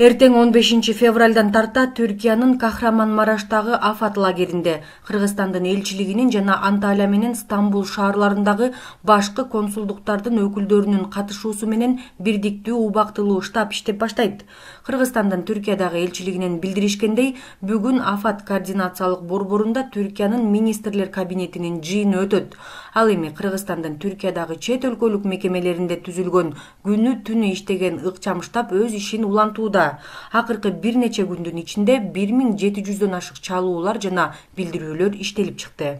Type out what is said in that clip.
эртең он бешинчи февралдан тарта түркиянын кахраман мараштагы афат лагеринде кыргызстандын элчилигинин жана анталия менен стамбул шаарларындагы башкы консулдуктардын өкүлдөрүнүн катышуусу менен бирдиктүү убактылуу штаб иштеп баштайт кыргызстандын түркиядагы элчилигинен билдиришкендей бүгүн афат координациялык борборунда түркиянын министрлер кабинетинин жыйыны өтөт ал эми кыргызстандын түркиядагы чет өлкөлүк мекемелеринде түзүлгөн күнү түнү иштеген ыкчам штаб өз ишин улантууда акыркы бир нече күндүн ичинде бир миң жети жүздөн ашык чалуулар жана билдирүүлөр иштелип чыкты